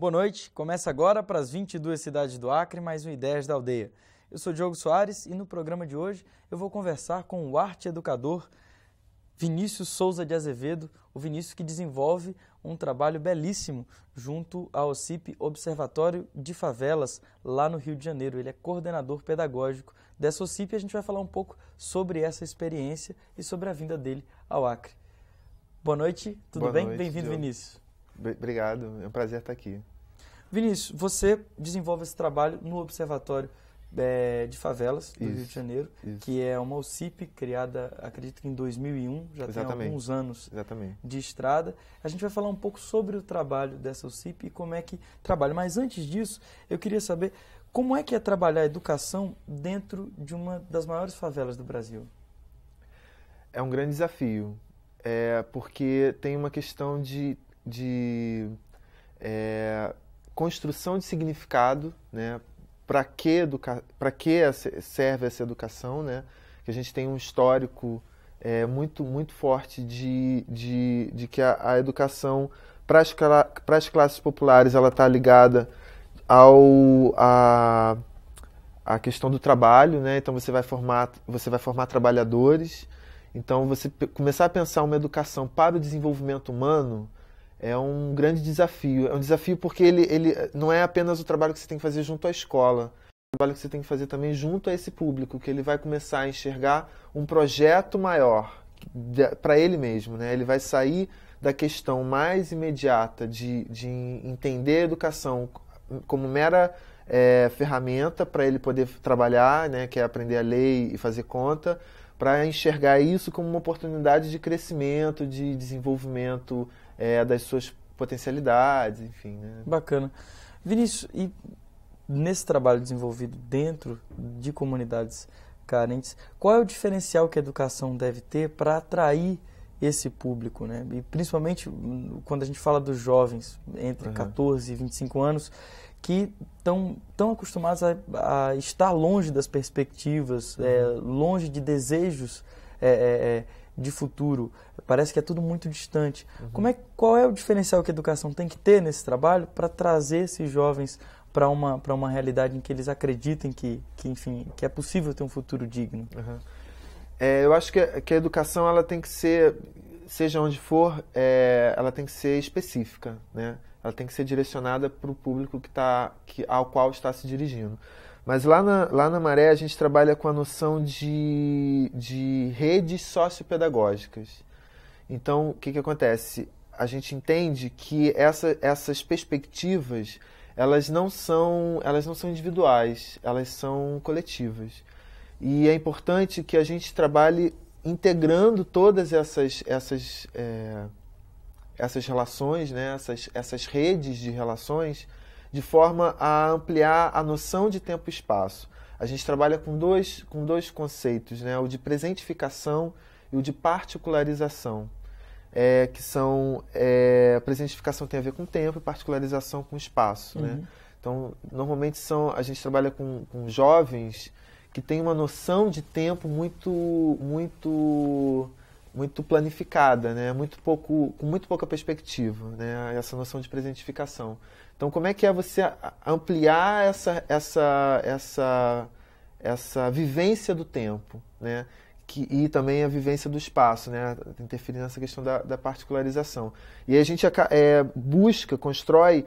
Boa noite. Começa agora para as 22 cidades do Acre, mais um Ideias da Aldeia. Eu sou Diogo Soares e no programa de hoje eu vou conversar com o arte educador Vinícius Souza de Azevedo, o Vinícius que desenvolve um trabalho belíssimo junto ao OCIP Observatório de Favelas, lá no Rio de Janeiro. Ele é coordenador pedagógico dessa OCIP e a gente vai falar um pouco sobre essa experiência e sobre a vinda dele ao Acre. Boa noite, tudo Boa bem? Bem-vindo, Vinícius. Obrigado, é um prazer estar aqui. Vinícius, você desenvolve esse trabalho no Observatório é, de Favelas do isso, Rio de Janeiro, isso. que é uma OCIP criada, acredito que em 2001, já Exatamente. tem alguns anos Exatamente. de estrada. A gente vai falar um pouco sobre o trabalho dessa OCIP e como é que trabalha. Mas antes disso, eu queria saber como é que é trabalhar a educação dentro de uma das maiores favelas do Brasil. É um grande desafio, é porque tem uma questão de, de é, construção de significado, né? Para que, educa... que serve essa educação, né? Que a gente tem um histórico é, muito, muito forte de, de, de que a, a educação para as, para as classes populares ela está ligada ao a, a questão do trabalho, né? Então você vai formar você vai formar trabalhadores. Então você começar a pensar uma educação para o desenvolvimento humano é um grande desafio. É um desafio porque ele, ele não é apenas o trabalho que você tem que fazer junto à escola, é o trabalho que você tem que fazer também junto a esse público, que ele vai começar a enxergar um projeto maior para ele mesmo, né? Ele vai sair da questão mais imediata de, de entender a educação como mera é, ferramenta para ele poder trabalhar, né, que é aprender a lei e fazer conta, para enxergar isso como uma oportunidade de crescimento, de desenvolvimento é, das suas potencialidades, enfim. Né? Bacana. Vinícius, e nesse trabalho desenvolvido dentro de comunidades carentes, qual é o diferencial que a educação deve ter para atrair esse público, né? E principalmente hum, quando a gente fala dos jovens entre uhum. 14 e 25 anos que estão tão acostumados a, a, estar longe das perspectivas, uhum. é, longe de desejos é, é, é de futuro. Parece que é tudo muito distante. Uhum. Como é, qual é o diferencial que a educação tem que ter nesse trabalho para trazer esses jovens para uma, para uma realidade em que eles acreditem que, que, enfim, que é possível ter um futuro digno? Uhum. É, eu acho que, a, que a educação ela tem que ser, seja onde for, é, ela tem que ser específica, né? Ela tem que ser direcionada para o público que tá, que, ao qual está se dirigindo. Mas lá na, lá na Maré a gente trabalha com a noção de, de redes sociopedagógicas. Então, o que, que acontece? A gente entende que essa, essas perspectivas elas não são elas não são individuais, elas são coletivas. E é importante que a gente trabalhe integrando todas essas essas é, essas relações, né? essas, essas redes de relações de forma a ampliar a noção de tempo e espaço. A gente trabalha com dois, com dois conceitos, né? o de presentificação e o de particularização. É, que são é, presentificação tem a ver com tempo e particularização com espaço, né? uhum. né? Então, normalmente são a gente trabalha com, com jovens que têm uma noção de tempo muito muito muito planificada, né? Muito pouco, com muito pouca perspectiva, né? Essa noção de presentificação. Então, como é que é você ampliar essa essa essa essa vivência do tempo, né? Que, e também a vivência do espaço, né? Interferir nessa questão da, da particularização. E a gente é, busca, constrói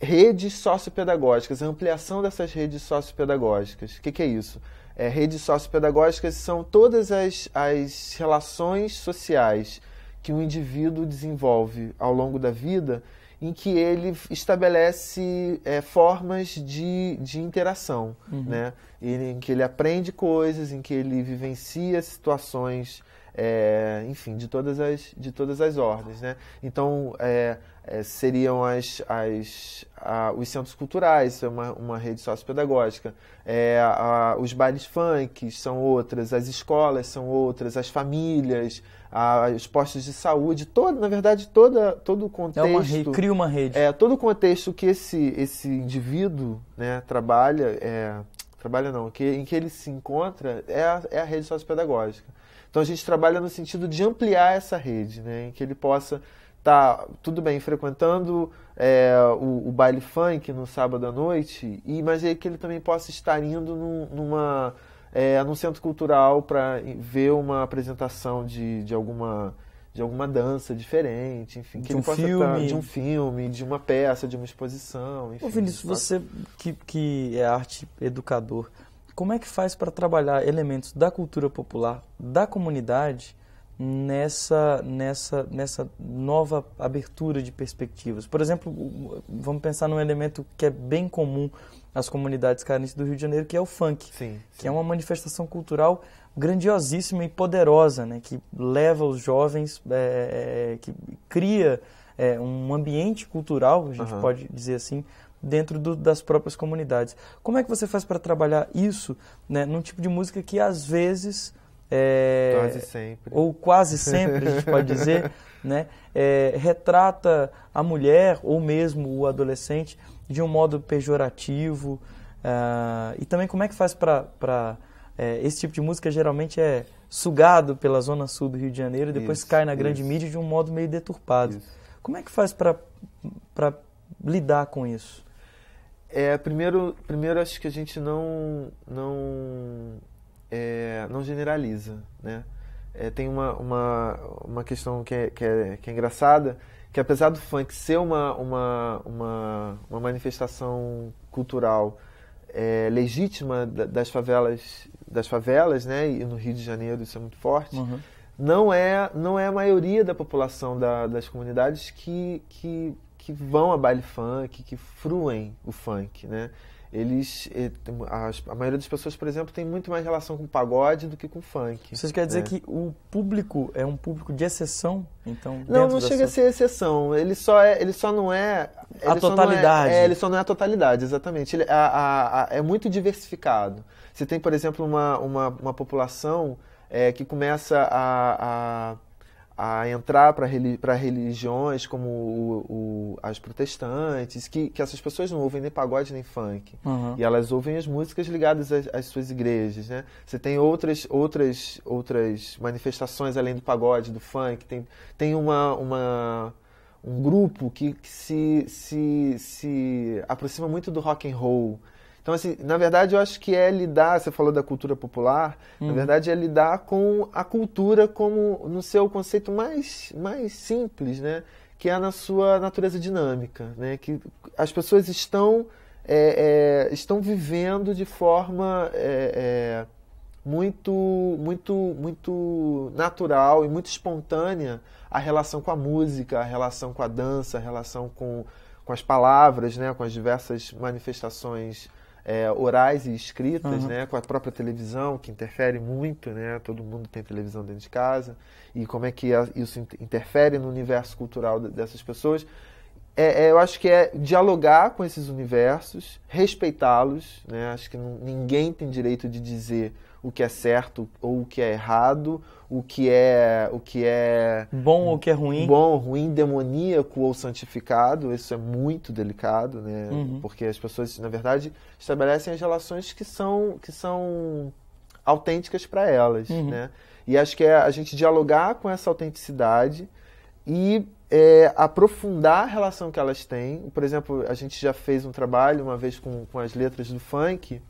redes sociopedagógicas, ampliação dessas redes sociopedagógicas. O que, que, é isso? É, redes sociopedagógicas são todas as, as relações sociais que o um indivíduo desenvolve ao longo da vida em que ele estabelece é, formas de, de interação, uhum. né? Ele, em que ele aprende coisas, em que ele vivencia situações, é, enfim, de todas, as, de todas as ordens, né? Então, é, é, seriam as, as, a, os centros culturais, isso é uma, uma rede sociopedagógica. É, a, os bares funk são outras, as escolas são outras, as famílias, a, os postos de saúde, todo, na verdade, toda, todo o contexto. É uma rede, cria uma rede. É, todo o contexto que esse, esse indivíduo né, trabalha, é, trabalha não, que, em que ele se encontra, é a, é a rede sociopedagógica. Então a gente trabalha no sentido de ampliar essa rede, né, em que ele possa tá tudo bem frequentando é, o, o, baile funk no sábado à noite, e mas é que ele também possa estar indo num, numa é, num centro cultural para ver uma apresentação de, de alguma de alguma dança diferente, enfim, de um tá filme, estar, de um filme, de uma peça, de uma exposição, enfim. Ô Vinícius, você que, que é arte educador, como é que faz para trabalhar elementos da cultura popular, da comunidade nessa, nessa, nessa nova abertura de perspectivas. Por exemplo, vamos pensar num elemento que é bem comum nas comunidades carentes do Rio de Janeiro, que é o funk, sim, que é uma manifestação cultural grandiosíssima e poderosa, né, que leva os jovens, é, é que cria é, um ambiente cultural, a gente uhum. pode dizer assim, dentro do, das próprias comunidades. Como é que você faz para trabalhar isso né, num tipo de música que às vezes é, quase sempre. Ou quase sempre, a gente pode dizer, né? É, retrata a mulher ou mesmo o adolescente de um modo pejorativo. Uh, e também como é que faz para... É, esse tipo de música geralmente é sugado pela zona sul do Rio de Janeiro e depois isso, cai na grande isso. mídia de um modo meio deturpado. Isso. Como é que faz para lidar com isso? É, primeiro, primeiro acho que a gente não, não é, não generaliza, né? É, tem uma, uma, uma questão que é, que, é, que é engraçada, que apesar do funk ser uma, uma, uma, uma manifestação cultural é, legítima das favelas, das favelas, né? E no Rio de Janeiro isso é muito forte. Uhum. Não é, não é a maioria da população da, das comunidades que, que, que vão a baile funk, que fruem o funk, né? eles eh, a maioria das pessoas, por exemplo, tem muito mais relação com pagode do que com funk. Vocês querem dizer né? que o público é um público de exceção? Então, não, não chega a ser exceção. Ele só é, ele só não é a totalidade. Não é, é, ele só não é a totalidade, exatamente. Ele, a, a, a, é muito diversificado. Você tem, por exemplo, uma, uma, uma população é, que começa a, a a entrar para religiões como o, o, as protestantes, que, que essas pessoas não ouvem nem pagode nem funk. Uhum. E elas ouvem as músicas ligadas às, às, suas igrejas, né? Você tem outras, outras, outras manifestações além do pagode, do funk. Tem, tem uma, uma, um grupo que, que se, se, se aproxima muito do rock and roll, então, assim, na verdade, eu acho que é lidar, você falou da cultura popular, na uhum. verdade é lidar com a cultura como no seu conceito mais, mais simples, né? Que é na sua natureza dinâmica, né? Que as pessoas estão, é, é, estão vivendo de forma... É, é muito, muito, muito natural e muito espontânea a relação com a música, a relação com a dança, a relação com, com as palavras, né, com as diversas manifestações é, orais e escritas, uhum. né, com a própria televisão, que interfere muito, né, todo mundo tem televisão dentro de casa, e como é que isso interfere no universo cultural dessas pessoas. É, é, eu acho que é dialogar com esses universos, respeitá-los, né, acho que ninguém tem direito de dizer o que é certo ou o que é errado, o que é o que é bom ou que é ruim, bom, ruim, demoníaco ou santificado. Isso é muito delicado, né? Uhum. Porque as pessoas, na verdade, estabelecem as relações que são que são autênticas para elas, uhum. né? E acho que é a gente dialogar com essa autenticidade e é, aprofundar a relação que elas têm. Por exemplo, a gente já fez um trabalho uma vez com, com as letras do funk,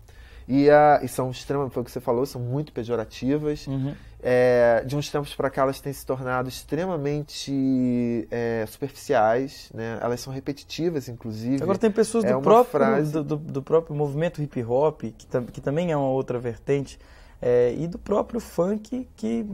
e, a, e são extremamente, foi o que você falou, são muito pejorativas. Uhum. É, de uns tempos para cá, elas têm se tornado extremamente é, superficiais, né? Elas são repetitivas, inclusive. Agora tem pessoas é do, próprio, frase... do, do, do, próprio movimento hip hop, que, que também é uma outra vertente, é, e do próprio funk que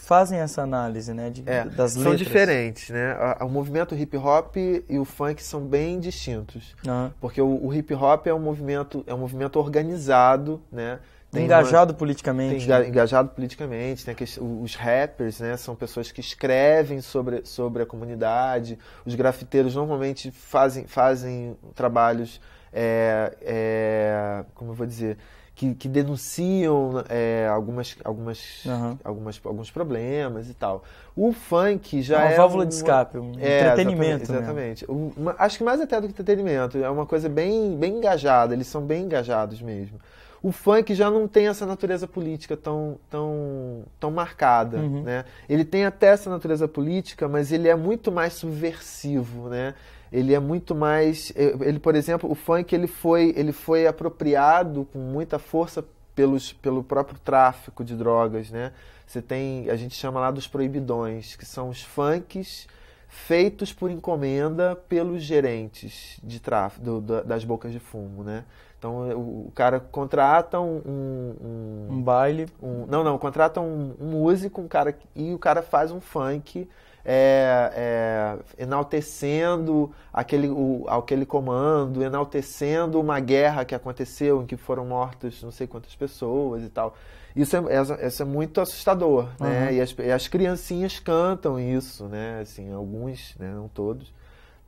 fazem essa análise, né? De, é, das letras. São diferentes, né? O movimento hip hop e o funk são bem distintos. Ah. Porque o, o, hip hop é um movimento, é um movimento organizado, né? Tem engajado uma, politicamente. Tem né? engajado politicamente, os rappers, né? São pessoas que escrevem sobre, sobre a comunidade. Os grafiteiros normalmente fazem, fazem trabalhos, é, é, como eu vou dizer que, que denunciam é, algumas, algumas, uhum. algumas, alguns problemas e tal. O funk já é. Uma é válvula um, de escape, um é, entretenimento. Exatamente. exatamente. O, acho que mais até do que entretenimento. É uma coisa bem, bem engajada, eles são bem engajados mesmo. O funk já não tem essa natureza política tão, tão, tão marcada, uhum. né? Ele tem até essa natureza política, mas ele é muito mais subversivo, né? ele é muito mais eh, ele por exemplo o funk ele foi ele foi apropriado com muita força pelos, pelo próprio tráfico de drogas né você tem a gente chama lá dos proibidões que são os funks feitos por encomenda pelos gerentes de tráfico do, do, das bocas de fumo né então o, o cara contrata um um, um, um baile um, não não contrata um, um músico um cara e o cara faz um funk é, é, enaltecendo aquele, o, aquele comando, enaltecendo uma guerra que aconteceu, em que foram mortos não sei quantas pessoas e tal. Isso é, isso é muito assustador, né? Uhum. E, as, e as criancinhas cantam isso, né? Assim, alguns, né? não todos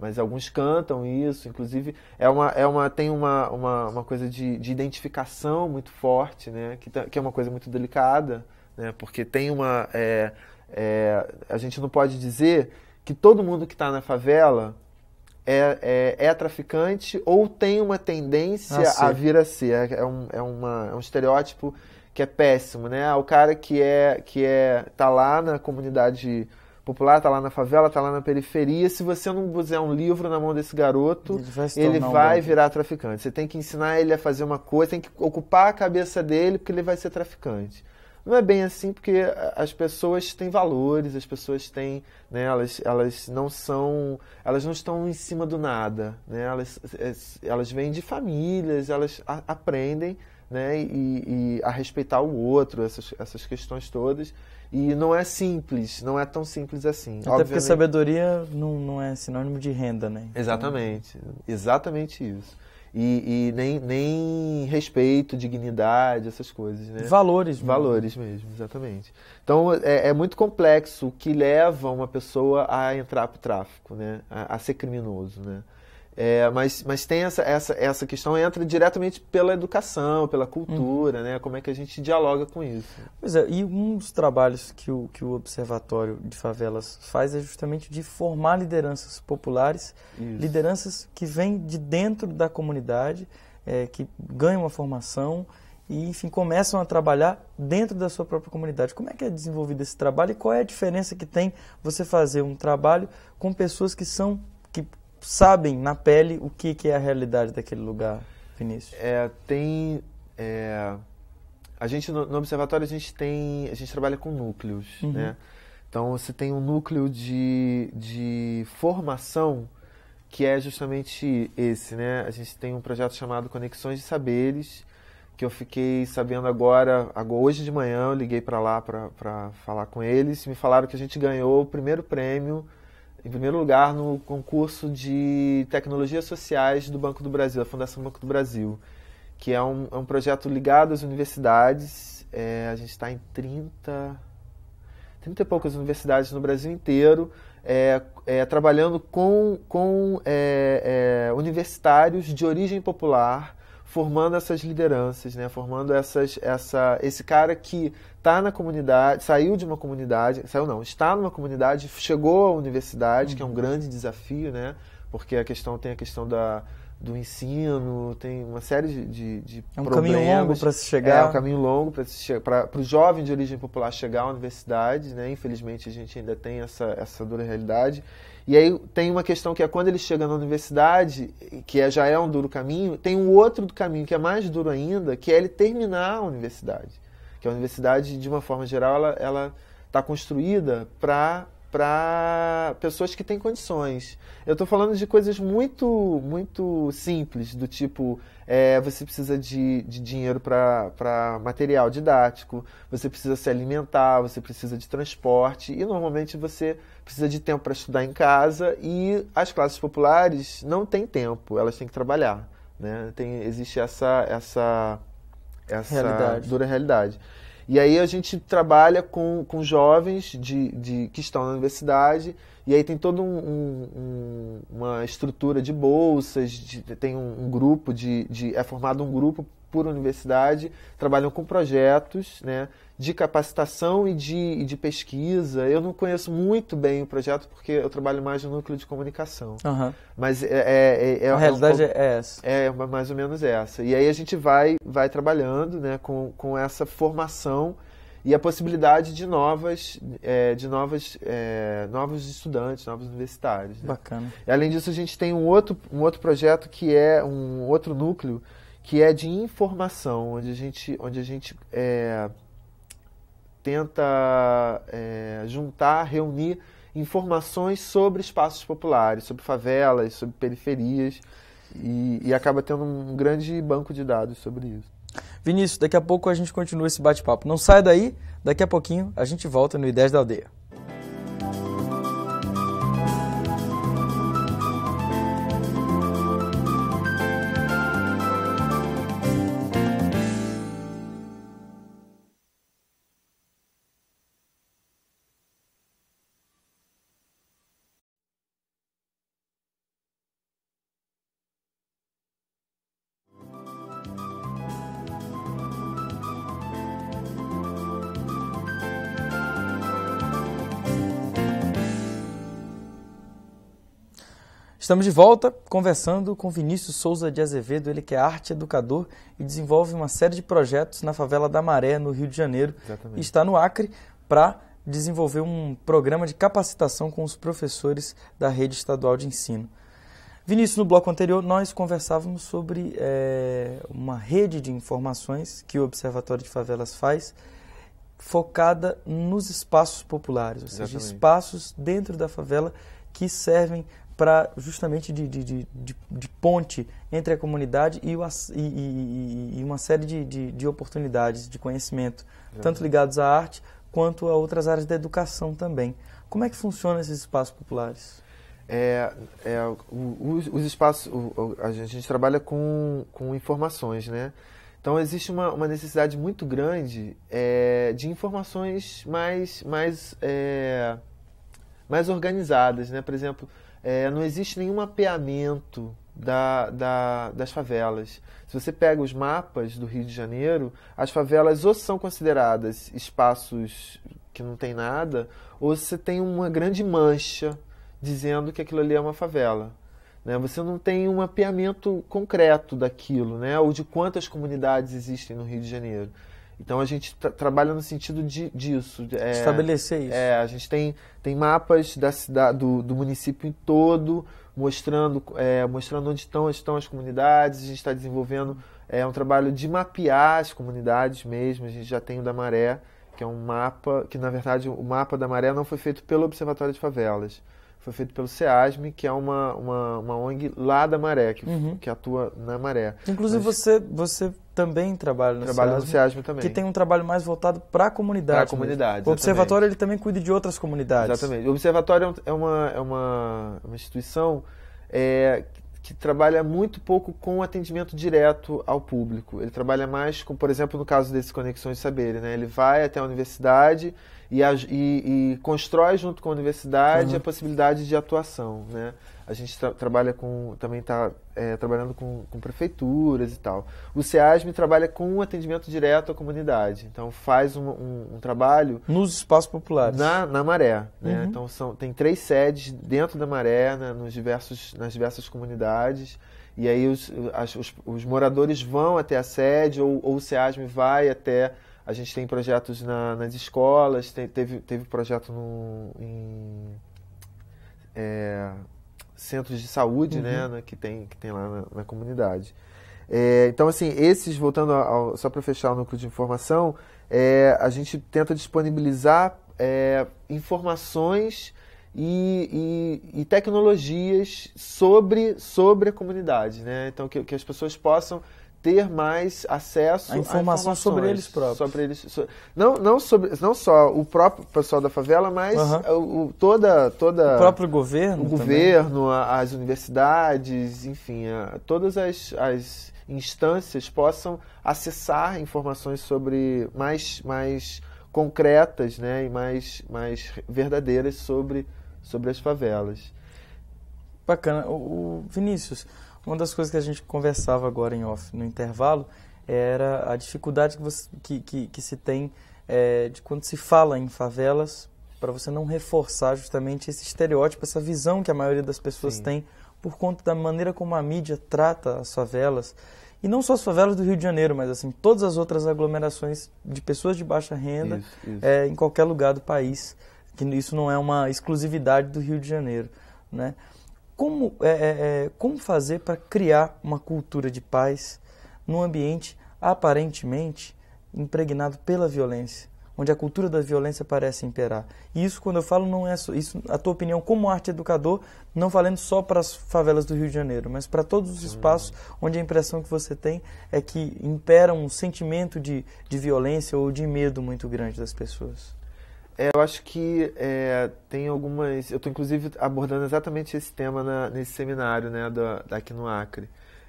mas alguns cantam isso, inclusive é uma, é uma, tem uma, uma, uma coisa de, de, identificação muito forte, né? que, tá, que é uma coisa muito delicada, né? porque tem uma, é, é, a gente não pode dizer que todo mundo que está na favela é, é, é, traficante ou tem uma tendência ah, a vir a ser. É, é um, é, uma, é um estereótipo que é péssimo, né? O cara que é que é tá lá na comunidade popular, tá lá na favela, tá lá na periferia. Se você não puser um livro na mão desse garoto, ele vai, ele vai virar traficante. Você tem que ensinar ele a fazer uma coisa, tem que ocupar a cabeça dele porque ele vai ser traficante. Não é bem assim porque as pessoas têm valores, as pessoas têm, né, elas, elas não são, elas não estão em cima do nada, né? Elas, elas vêm de famílias, elas a, aprendem, né, e, e, a respeitar o outro, essas, essas questões todas. E não é simples, não é tão simples assim. Até Obviamente... porque sabedoria não, não é sinônimo de renda, né? Então... Exatamente, exatamente isso. E, e, nem, nem respeito, dignidade, essas coisas, né? Valores. Mesmo. Valores mesmo, exatamente. Então, é, é, muito complexo o que leva uma pessoa a entrar para o tráfico, né? A, a, ser criminoso, né? É, mas, mas tem essa, essa, essa questão entra diretamente pela educação, pela cultura, né? Como é que a gente dialoga com isso. Pois é, e um dos trabalhos que o, que o Observatório de Favelas faz é justamente de formar lideranças populares, isso. lideranças que vêm de dentro da comunidade, é, que ganham uma formação e, enfim, começam a trabalhar dentro da sua própria comunidade. Como é que é desenvolvido esse trabalho e qual é a diferença que tem você fazer um trabalho com pessoas que são que sabem na pele o que, que é a realidade daquele lugar, Vinícius? É, tem. É, a gente no, no, observatório a gente tem. A gente trabalha com núcleos, uhum. né? Então você tem um núcleo de, de formação que é justamente esse, né? A gente tem um projeto chamado Conexões de Saberes, que eu fiquei sabendo agora, agora hoje de manhã, eu liguei para lá para falar com eles, me falaram que a gente ganhou o primeiro prêmio em primeiro lugar no concurso de tecnologias sociais do Banco do Brasil, da Fundação Banco do Brasil, que é um, é um projeto ligado às universidades. É, a gente está em 30, 30 e poucas universidades no Brasil inteiro, é, é, trabalhando com, com é, é, universitários de origem popular formando essas lideranças, né? Formando essas, essa, esse cara que está na comunidade, saiu de uma comunidade, saiu não, está numa comunidade, chegou à universidade, uhum. que é um uhum. grande desafio, né? Porque a questão tem a questão da, do ensino, tem uma série de, de, de é um problemas. caminho longo para se chegar. É um caminho longo para che... o jovem de origem popular chegar à universidade, né? Infelizmente a gente ainda tem essa, essa dura realidade. E aí tem uma questão que é quando ele chega na universidade, que é, já é um duro caminho, tem um outro caminho que é mais duro ainda, que é ele terminar a universidade. Que a universidade, de uma forma geral, ela está construída para para pessoas que têm condições. Eu estou falando de coisas muito, muito simples, do tipo é, você precisa de, de dinheiro para material didático, você precisa se alimentar, você precisa de transporte e normalmente você precisa de tempo para estudar em casa e as classes populares não têm tempo, elas têm que trabalhar, né? Tem, existe essa essa essa realidade. dura realidade. E aí a gente trabalha com, com jovens de, de, que estão na universidade e aí tem toda um, um, uma estrutura de bolsas, de, tem um, um grupo de, de, É formado um grupo por universidade, trabalham com projetos né, de capacitação e de, e de pesquisa. Eu não conheço muito bem o projeto porque eu trabalho mais no núcleo de comunicação. Uhum. Mas é, é, é, é a realidade é essa. É mais ou menos essa. E aí a gente vai, vai trabalhando né, com, com essa formação e a possibilidade de novas, é, de novas, é, novos estudantes, novos universitários. Né? Bacana. E, além disso, a gente tem um outro, um outro projeto que é um outro núcleo que é de informação, onde a gente, onde a gente é, tenta é, juntar, reunir informações sobre espaços populares, sobre favelas, sobre periferias e, e acaba tendo um grande banco de dados sobre isso. Vinícius, daqui a pouco a gente continua esse bate-papo. Não sai daí, daqui a pouquinho a gente volta no Ideias da Aldeia. Estamos de volta conversando com Vinícius Souza de Azevedo, ele que é arte educador e desenvolve uma série de projetos na favela da Maré, no Rio de Janeiro, Exatamente. e está no Acre para desenvolver um programa de capacitação com os professores da rede estadual de ensino. Vinícius, no bloco anterior, nós conversávamos sobre é, uma rede de informações que o Observatório de Favelas faz, focada nos espaços populares, ou Exatamente. seja, espaços dentro da favela que servem para justamente de, de, de, de, ponte entre a comunidade e, o, e, e, e uma série de, de, oportunidades de conhecimento, tanto ligados à arte quanto a outras áreas da educação também. Como é que funciona esses espaços populares? É, é, os, os espaços, o, a, gente, a, gente, trabalha com, com informações, né? Então existe uma, uma necessidade muito grande é, de informações mais, mais, é, mais organizadas, né? Por exemplo, é, não existe nenhum mapeamento da, da, das favelas. Se você pega os mapas do Rio de Janeiro, as favelas ou são consideradas espaços que não tem nada, ou você tem uma grande mancha dizendo que aquilo ali é uma favela. Né? Você não tem um mapeamento concreto daquilo, né? ou de quantas comunidades existem no Rio de Janeiro. Então a gente tra trabalha no sentido de, disso. É, Estabelecer isso. É, a gente tem, tem mapas da cidade, do, do município em todo, mostrando, é, mostrando onde estão, estão as comunidades. A gente está desenvolvendo é, um trabalho de mapear as comunidades mesmo. A gente já tem o da Maré, que é um mapa, que na verdade o mapa da Maré não foi feito pelo Observatório de Favelas foi feito pelo SEASM, que é uma, uma, uma ONG lá da Maré, que, uhum. que atua na Maré. Inclusive Mas, você, você também trabalha no trabalho SEASME, no SEASM também. que tem um trabalho mais voltado para a comunidade. Para a comunidade, O Observatório ele também cuida de outras comunidades. Exatamente. O Observatório é, é uma, é uma, é uma instituição é, que trabalha muito pouco com atendimento direto ao público. Ele trabalha mais com, por exemplo, no caso desse Conexões de saber, né? ele vai até a universidade e, e, e constrói junto com a universidade uhum. a possibilidade de atuação, né? A gente tra trabalha com, também está é, trabalhando com, com, prefeituras e tal. O SEASM trabalha com um atendimento direto à comunidade. Então, faz um, um, um trabalho... Nos espaços populares. Na, na Maré. Né? Uhum. Então, são, tem três sedes dentro da Maré, né, nos diversos, nas diversas comunidades. E aí os, as, os, os, moradores vão até a sede ou, ou o SEASM vai até a gente tem projetos na, nas escolas, teve, teve projeto no, em é, centros de saúde, né, uhum. né, que, tem, que tem lá na, na comunidade. É, então, assim, esses, voltando ao, só para fechar o núcleo de informação, é, a gente tenta disponibilizar é, informações e, e, e, tecnologias sobre, sobre a comunidade, né? Então, que, que as pessoas possam ter mais acesso à informação sobre eles próprios. Sobre eles, não, não, sobre, não só o próprio pessoal da favela, mas uhum. o, o, toda, toda. O próprio governo. O governo, a, as universidades, enfim, a, todas as, as instâncias possam acessar informações sobre mais, mais concretas né, e mais, mais verdadeiras sobre, sobre as favelas. Bacana. O, o Vinícius, uma das coisas que a gente conversava agora em off, no intervalo, era a dificuldade que, você, que, que, que se tem é, de quando se fala em favelas, para você não reforçar justamente esse estereótipo, essa visão que a maioria das pessoas Sim. tem por conta da maneira como a mídia trata as favelas. E não só as favelas do Rio de Janeiro, mas assim, todas as outras aglomerações de pessoas de baixa renda isso, isso. É, em qualquer lugar do país. Que isso não é uma exclusividade do Rio de Janeiro. Né? como, é, é, é, como fazer para criar uma cultura de paz num ambiente aparentemente impregnado pela violência, onde a cultura da violência parece imperar. E isso, quando eu falo, não é isso, a tua opinião como arte educador, não valendo só para as favelas do Rio de Janeiro, mas para todos os espaços hum. onde a impressão que você tem é que impera um sentimento de, de violência ou de medo muito grande das pessoas. É, eu acho que é, tem algumas. Eu estou inclusive abordando exatamente esse tema na, nesse seminário, né, da, daqui no Acre.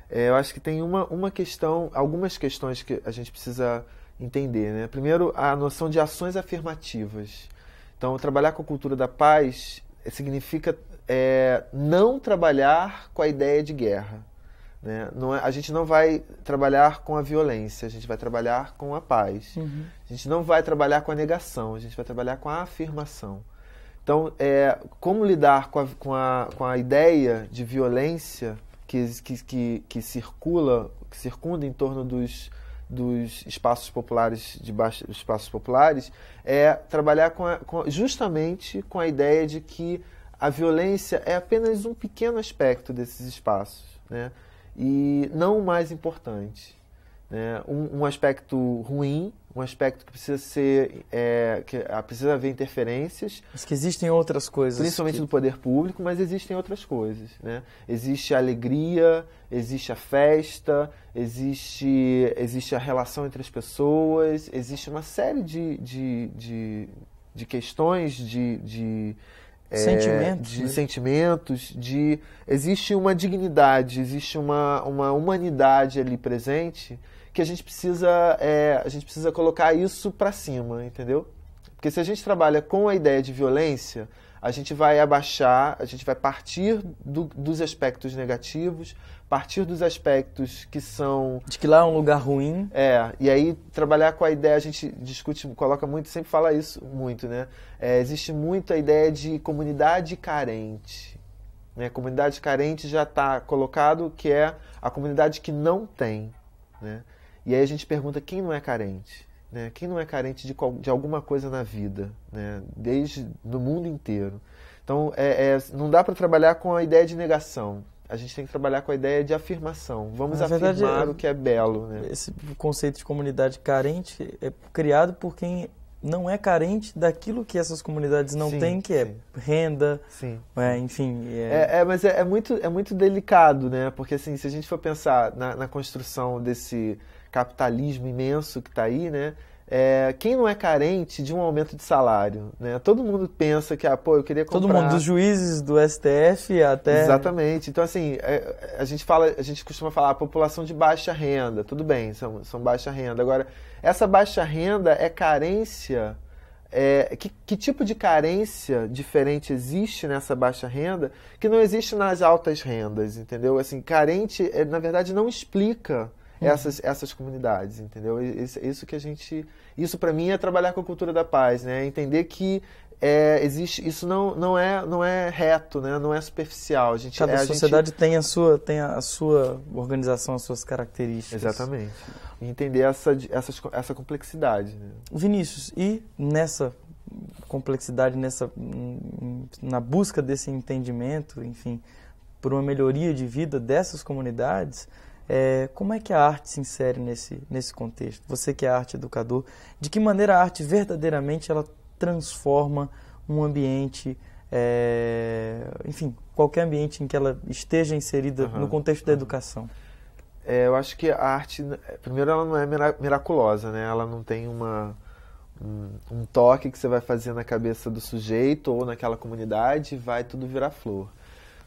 É, eu acho que tem uma, uma questão, algumas questões que a gente precisa entender, né? Primeiro, a noção de ações afirmativas. Então, trabalhar com a cultura da paz significa é, não trabalhar com a ideia de guerra. Né? Não, é, a gente não vai trabalhar com a violência, a gente vai trabalhar com a paz. Uhum. A gente não vai trabalhar com a negação, a gente vai trabalhar com a afirmação. Então, é, como lidar com a, com, a, com a ideia de violência que, que, que, que circula, que circunda em torno dos, dos espaços populares de baixo, espaços populares é trabalhar com, a, com justamente com a ideia de que a violência é apenas um pequeno aspecto desses espaços, né? E não o mais importante, né? Um, um aspecto ruim um aspecto que precisa ser é, que ah, precisa haver interferências mas que existem outras coisas principalmente que... do poder público mas existem outras coisas né existe a alegria existe a festa existe existe a relação entre as pessoas existe uma série de, de, de, de questões de, de é, sentimentos, é, de né? sentimentos, de existe uma dignidade, existe uma, uma humanidade ali presente que a gente precisa, é, a gente precisa colocar isso para cima, entendeu? Porque se a gente trabalha com a ideia de violência, a gente vai abaixar, a gente vai partir do, dos aspectos negativos, partir dos aspectos que são. De que lá é um lugar ruim. É, e aí trabalhar com a ideia, a gente discute, coloca muito, sempre fala isso muito, né? É, existe muito a ideia de comunidade carente. Né? Comunidade carente já está colocado que é a comunidade que não tem. Né? E aí a gente pergunta quem não é carente? Né? Quem não é carente de, de alguma coisa na vida, né? desde no mundo inteiro? Então, é, é não dá para trabalhar com a ideia de negação. A gente tem que trabalhar com a ideia de afirmação. Vamos na afirmar verdade, é o que é belo. Né? Esse conceito de comunidade carente é criado por quem não é carente daquilo que essas comunidades não sim, têm, que é renda, sim. É, enfim. É... É, é mas é, é, muito, é muito delicado, né? Porque assim, se a gente for pensar na, na construção desse capitalismo imenso que está aí, né? É, quem não é carente de um aumento de salário? Né? Todo mundo pensa que, ah, pô, eu queria comprar... Todo mundo, dos juízes, do STF até... Exatamente. Então, assim, é, a gente fala, a gente costuma falar, ah, população de baixa renda. Tudo bem, são, são baixa renda. Agora, essa baixa renda é carência... É, que, que, tipo de carência diferente existe nessa baixa renda que não existe nas altas rendas, entendeu? Assim, carente, é, na verdade, não explica essas, essas comunidades, entendeu? Isso, que a gente. Isso para mim é trabalhar com a cultura da paz, né? Entender que é, existe isso não, não é não é reto né não é superficial a gente cada é, a sociedade gente... tem a sua tem a, sua organização as suas características exatamente e entender essa essa, essa complexidade né? Vinícius e nessa complexidade nessa na busca desse entendimento enfim por uma melhoria de vida dessas comunidades é, como é que a arte se insere nesse, nesse contexto? Você que é arte educador, de que maneira a arte verdadeiramente ela transforma um ambiente, é, enfim, qualquer ambiente em que ela esteja inserida uhum, no contexto da educação? É, eu acho que a arte, primeiro, ela não é miraculosa, né? Ela não tem uma, um, um toque que você vai fazer na cabeça do sujeito ou naquela comunidade e vai tudo virar flor.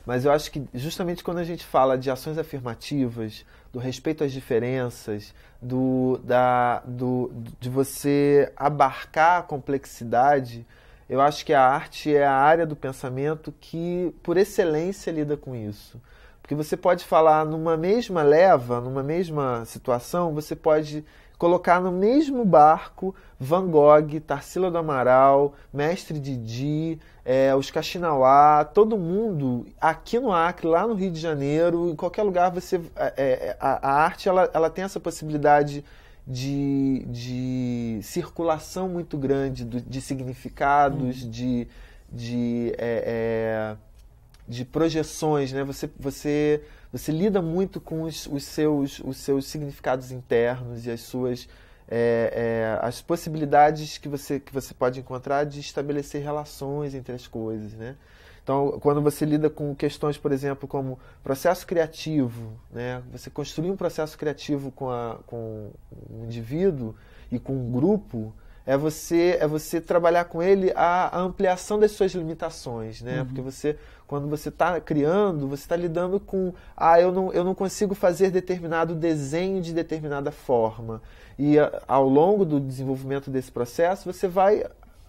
Mas eu acho que justamente quando a gente fala de ações afirmativas, do respeito às diferenças, do, da, do, de você abarcar a complexidade, eu acho que a arte é a área do pensamento que, por excelência, lida com isso. Porque você pode falar numa mesma leva, numa mesma situação, você pode colocar no mesmo barco Van Gogh, Tarsila do Amaral, Mestre Didi, é, os Caxinauá, todo mundo aqui no Acre, lá no Rio de Janeiro, em qualquer lugar você é, é, a, a, arte ela, ela tem essa possibilidade de, de circulação muito grande do, de significados, hum. de, de, é, é, de projeções, né? Você, você você lida muito com os, os seus, os seus significados internos e as suas é, é, as possibilidades que você, que você pode encontrar de estabelecer relações entre as coisas, né? Então, quando você lida com questões, por exemplo, como processo criativo, né? Você construir um processo criativo com, a, com um indivíduo e com um grupo, é você é você trabalhar com ele a, a ampliação das suas limitações, né? Uhum. Porque você quando você está criando, você está lidando com ah, eu não, eu não consigo fazer determinado desenho de determinada forma. E a, ao longo do desenvolvimento desse processo, você vai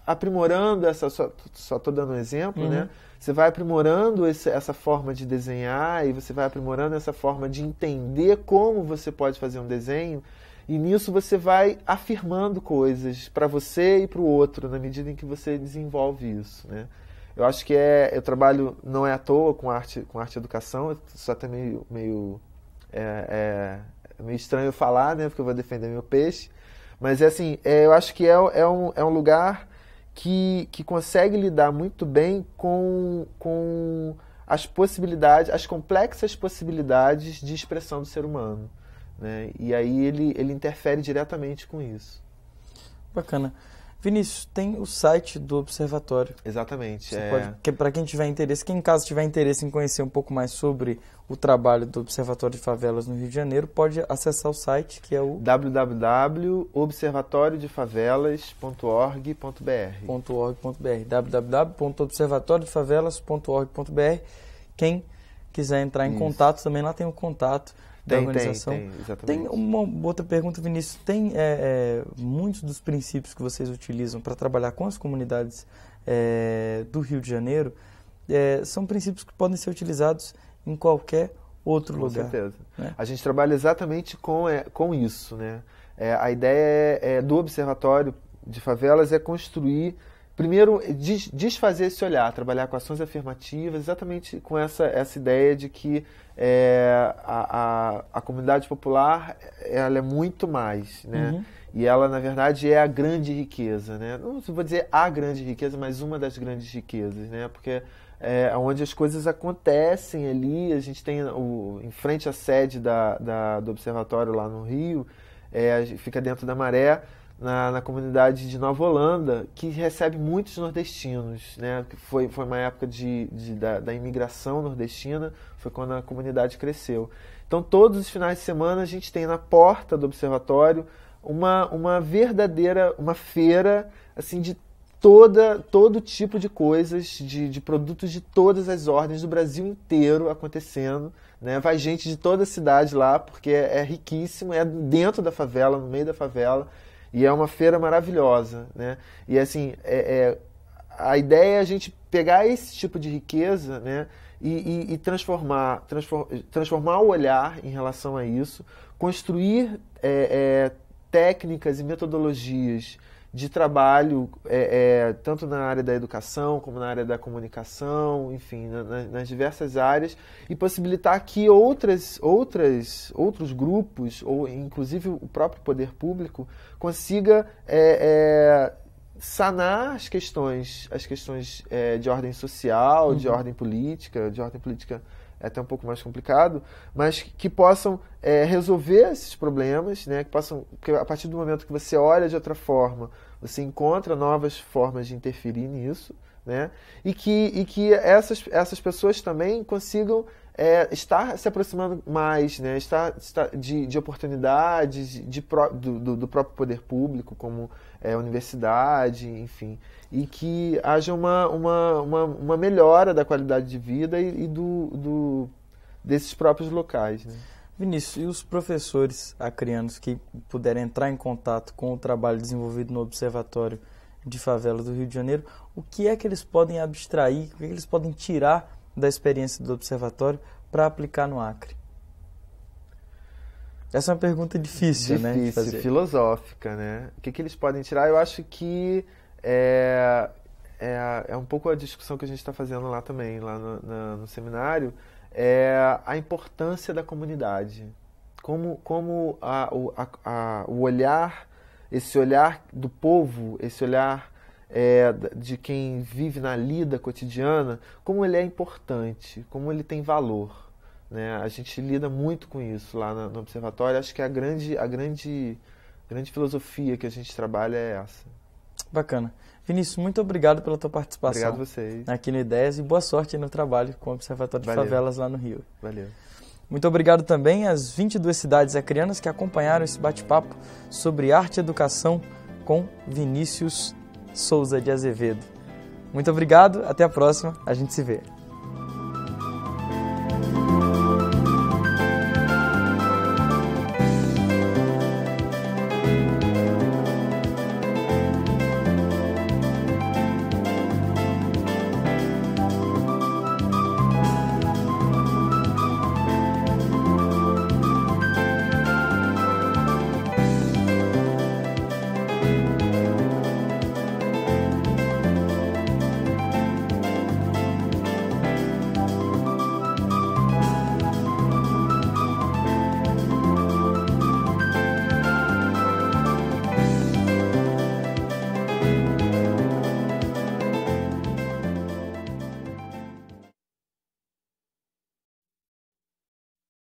aprimorando essa só só tô dando um exemplo, uhum. né? Você vai aprimorando esse, essa forma de desenhar e você vai aprimorando essa forma de entender como você pode fazer um desenho e nisso você vai afirmando coisas para você e para o outro na medida em que você desenvolve isso, né? Eu acho que é, eu trabalho não é à toa com arte, com arte e educação, só é até meio, meio, é, é, é meio estranho falar, né? Porque eu vou defender meu peixe, mas é assim, é, eu acho que é, é, um, é um lugar que, que consegue lidar muito bem com, com as possibilidades, as complexas possibilidades de expressão do ser humano. Né? E aí ele, ele interfere diretamente com isso. Bacana. Vinícius, tem o site do observatório. Exatamente. é... que, é para quem tiver interesse, quem em casa tiver interesse em conhecer um pouco mais sobre o trabalho do Observatório de Favelas no Rio de Janeiro, pode acessar o site que é o www.observatoriodefavelas.org.br. www.observatoriodefavelas.org.br. Quem quiser entrar em Isso. contato também lá tem o um contato da tem, organização. Tem, tem, exatamente. tem uma outra pergunta, Vinícius. Tem é, é, muitos dos princípios que vocês utilizam para trabalhar com as comunidades é, do Rio de Janeiro, é, são princípios que podem ser utilizados em qualquer outro com lugar. Com certeza. Né? A gente trabalha exatamente com, é, com isso. Né? É, a ideia do observatório de favelas é construir Primeiro, desfazer esse olhar, trabalhar com ações afirmativas, exatamente com essa, essa ideia de que é, a, a, a, comunidade popular ela é muito mais, né? Uhum. E ela, na verdade, é a grande riqueza, né? Não vou dizer a grande riqueza, mas uma das grandes riquezas, né? Porque é onde as coisas acontecem ali, a gente tem o, em frente à sede da, da do observatório lá no Rio, é, fica dentro da maré, na, na, comunidade de Nova Holanda, que recebe muitos nordestinos. Né? Foi, foi uma época de, de da, da, imigração nordestina, foi quando a comunidade cresceu. Então, todos os finais de semana, a gente tem na porta do observatório uma, uma verdadeira uma feira assim de toda, todo tipo de coisas, de, de produtos de todas as ordens do Brasil inteiro acontecendo. Né? Vai gente de toda a cidade lá, porque é, é riquíssimo, é dentro da favela, no meio da favela. E é uma feira maravilhosa, né? E assim, é, é a ideia é a gente pegar esse tipo de riqueza, né? E, e, e transformar, transform, transformar o olhar em relação a isso, construir é, é técnicas e metodologias de trabalho, é, é, tanto na área da educação, como na área da comunicação, enfim, na, na, nas diversas áreas, e possibilitar que outras, outras, outros grupos, ou inclusive o próprio poder público, consiga é, é sanar as questões, as questões é, de ordem social, uhum. de ordem política, de ordem política é até um pouco mais complicado, mas que possam é, resolver esses problemas, né? Que possam, que a partir do momento que você olha de outra forma, você encontra novas formas de interferir nisso, né? E que, e que essas, essas pessoas também consigam é, estar se aproximando mais, né? Estar, estar de, de oportunidades, de, de pro, do, do, do próprio poder público, como é, universidade, enfim, e que haja uma, uma, uma, uma melhora da qualidade de vida e, e do, do, desses próprios locais. Né? Vinícius, e os professores acrianos que puderem entrar em contato com o trabalho desenvolvido no Observatório de Favela do Rio de Janeiro, o que é que eles podem abstrair, o que, é que eles podem tirar da experiência do Observatório para aplicar no Acre? Essa é uma pergunta difícil, né, difícil né? Difícil, filosófica, né? O que, que eles podem tirar? Eu acho que é, é, é um pouco a discussão que a gente está fazendo lá também, lá no, no seminário, é a importância da comunidade. Como, como a, o, a, a, o olhar, esse olhar do povo, esse olhar é, de quem vive na lida cotidiana, como ele é importante, como ele tem valor. Né? A gente lida muito com isso lá no, observatório. Acho que a grande, a grande, grande filosofia que a gente trabalha é essa. Bacana. Vinícius, muito obrigado pela tua participação. Obrigado a vocês. Aqui no Ideias e boa sorte no trabalho com o Observatório Valeu. de Favelas lá no Rio. Valeu. Muito obrigado também às 22 cidades acrianas que acompanharam esse bate-papo sobre arte e educação com Vinícius Souza de Azevedo. Muito obrigado, até a próxima, a gente se vê.